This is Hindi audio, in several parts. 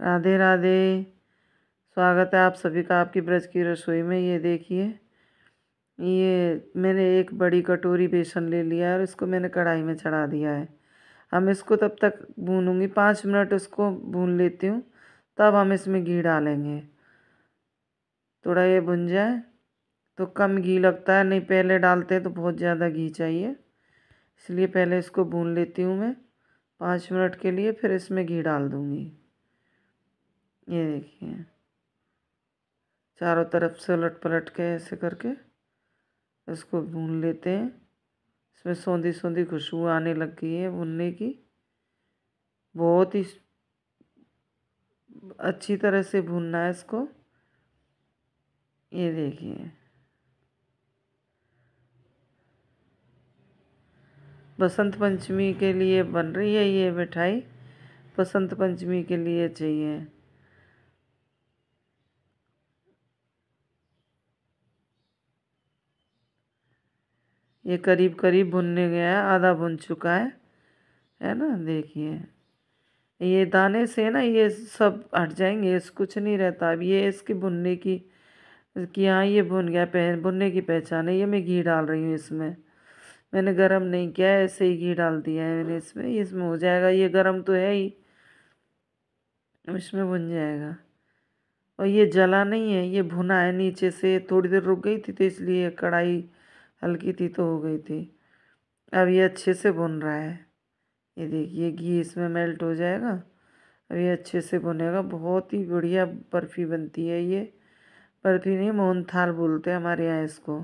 राधे राधे स्वागत है आप सभी का आपकी ब्रज की रसोई में ये देखिए ये मैंने एक बड़ी कटोरी बेसन ले लिया है और इसको मैंने कढ़ाई में चढ़ा दिया है हम इसको तब तक भूनूंगी पाँच मिनट उसको भून लेती हूँ तब हम इसमें घी डालेंगे थोड़ा ये भुन जाए तो कम घी लगता है नहीं पहले डालते हैं तो बहुत ज़्यादा घी चाहिए इसलिए पहले इसको भून लेती हूँ मैं पाँच मिनट के लिए फिर इसमें घी डाल दूँगी ये देखिए चारों तरफ से उलट पलट के ऐसे करके इसको भून लेते हैं इसमें सौंधी सौंधी खुशबू आने लग गई है भुनने की बहुत ही अच्छी तरह से भूनना है इसको ये देखिए बसंत पंचमी के लिए बन रही है ये मिठाई बसंत पंचमी के लिए चाहिए ये करीब करीब भुनने गया है आधा भुन चुका है है ना देखिए ये दाने से ना ये सब हट जाएंगे इस कुछ नहीं रहता अब ये इसकी भुनने की कि हाँ ये भुन गया पह भुनने की पहचान है ये मैं घी डाल रही हूँ इसमें मैंने गरम नहीं किया है ऐसे ही घी डाल दिया है मैंने इसमें इसमें हो जाएगा ये गरम तो है ही इसमें भुन जाएगा और ये जला नहीं है ये भुना है नीचे से थोड़ी देर रुक गई थी तो इसलिए कढ़ाई हल्की थी तो हो गई थी अब ये अच्छे से बुन रहा है ये देखिए घी इसमें मेल्ट हो जाएगा अब ये अच्छे से बुनेगा बहुत ही बढ़िया बर्फ़ी बनती है ये बर्फ़ी नहीं मोहन थाल बोलते हैं हमारे यहाँ इसको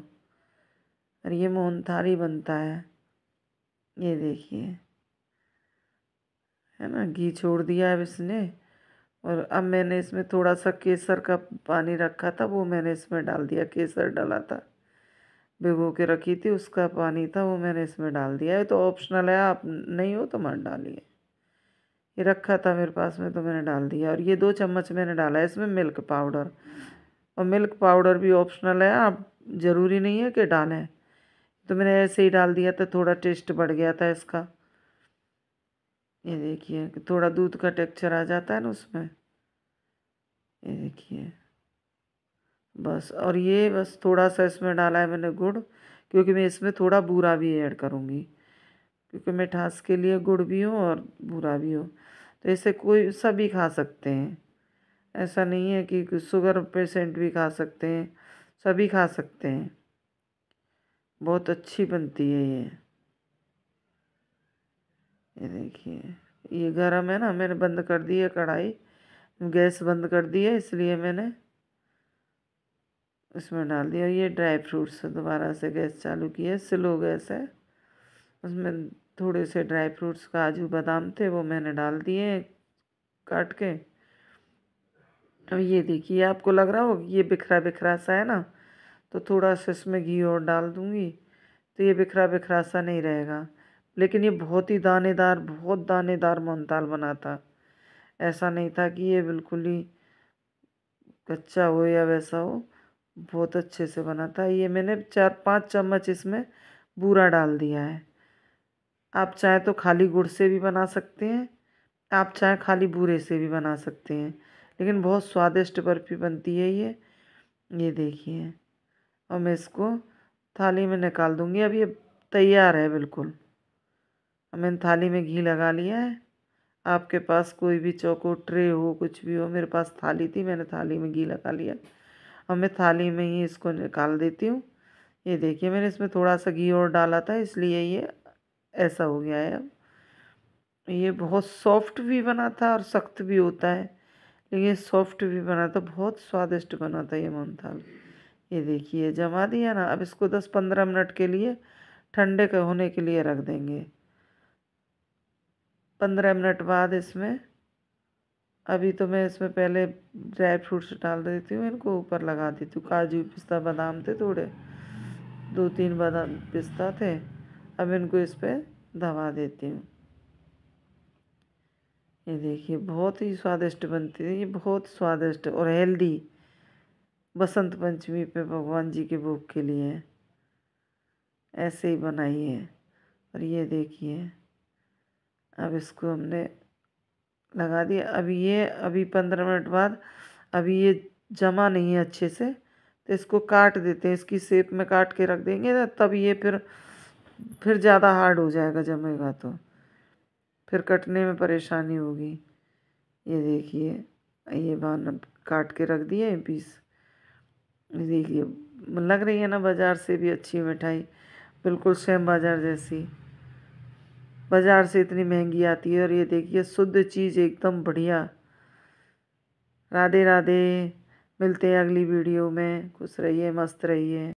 और ये मोहन थाल ही बनता है ये देखिए है ना घी छोड़ दिया अब इसने और अब मैंने इसमें थोड़ा सा केसर का पानी रखा था वो मैंने इसमें डाल दिया केसर डाला था भिगो के रखी थी उसका पानी था वो मैंने इसमें डाल दिया है तो ऑप्शनल है आप नहीं हो तो मत डालिए ये रखा था मेरे पास में तो मैंने डाल दिया और ये दो चम्मच मैंने डाला है इसमें मिल्क पाउडर और मिल्क पाउडर भी ऑप्शनल है आप ज़रूरी नहीं है कि डालें तो मैंने ऐसे ही डाल दिया था थोड़ा टेस्ट बढ़ गया था इसका ये देखिए थोड़ा दूध का टेक्चर आ जाता है ना उसमें ये देखिए बस और ये बस थोड़ा सा इसमें डाला है मैंने गुड़ क्योंकि मैं इसमें थोड़ा बूरा भी ऐड करूँगी क्योंकि मिठास के लिए गुड़ भी हो और बूरा भी हो तो इसे कोई सभी खा सकते हैं ऐसा नहीं है कि शुगर पेशेंट भी खा सकते हैं सभी खा सकते हैं बहुत अच्छी बनती है ये ये देखिए ये गर्म है ना मैंने बंद कर दी है कढ़ाई गैस बंद कर दी है इसलिए मैंने उसमें डाल दिया ये ड्राई फ्रूट्स दोबारा से गैस चालू की है स्लो गैस है उसमें थोड़े से ड्राई फ्रूट्स काजू बादाम थे वो मैंने डाल दिए काट के अब ये देखिए आपको लग रहा हो ये बिखरा बिखरा सा है ना तो थोड़ा सा इसमें घी और डाल दूँगी तो ये बिखरा बिखरा सा नहीं रहेगा लेकिन ये बहुत ही दानेदार बहुत दानेदार मोहनताल बना था ऐसा नहीं था कि ये बिल्कुल ही कच्चा हो या वैसा हो बहुत अच्छे से बना था ये मैंने चार पाँच चम्मच इसमें बूरा डाल दिया है आप चाहे तो खाली गुड़ से भी बना सकते हैं आप चाहे खाली बूरे से भी बना सकते हैं लेकिन बहुत स्वादिष्ट बर्फ़ी बनती है ये ये देखिए और मैं इसको थाली में निकाल दूँगी अब ये तैयार है बिल्कुल मैंने थाली में घी लगा लिया है आपके पास कोई भी चौको ट्रे हो कुछ भी हो मेरे पास थाली थी मैंने थाली में घी लगा लिया अब मैं थाली में ही इसको निकाल देती हूँ ये देखिए मैंने इसमें थोड़ा सा घी और डाला था इसलिए ये ऐसा हो गया है अब ये बहुत सॉफ्ट भी बना था और सख्त भी होता है लेकिन सॉफ्ट भी बना था बहुत स्वादिष्ट बना था ये मोहन थाल ये देखिए जमा दिया ना अब इसको दस पंद्रह मिनट के लिए ठंडे होने के लिए रख देंगे पंद्रह मिनट बाद इसमें अभी तो मैं इसमें पहले ड्राई फ्रूट्स डाल देती हूँ इनको ऊपर लगा देती हूँ काजू पिस्ता बादाम थे थोड़े दो तीन बादाम पिस्ता थे अब इनको इस पर दबा देती हूँ ये देखिए बहुत ही स्वादिष्ट बनती है ये बहुत स्वादिष्ट और हेल्दी बसंत पंचमी पे भगवान जी के भोग के लिए ऐसे ही है और ये देखिए अब इसको हमने लगा दिया अभी ये अभी पंद्रह मिनट बाद अभी ये जमा नहीं है अच्छे से तो इसको काट देते हैं इसकी सेप में काट के रख देंगे तब ये फिर फिर ज़्यादा हार्ड हो जाएगा जमेगा तो फिर कटने में परेशानी होगी ये देखिए ये बान काट के रख दिए पीस देखिए लग रही है ना बाज़ार से भी अच्छी मिठाई बिल्कुल सेम बाज़ार जैसी बाज़ार से इतनी महंगी आती है और ये देखिए शुद्ध चीज़ एकदम बढ़िया राधे राधे मिलते हैं अगली वीडियो में खुश रहिए मस्त रहिए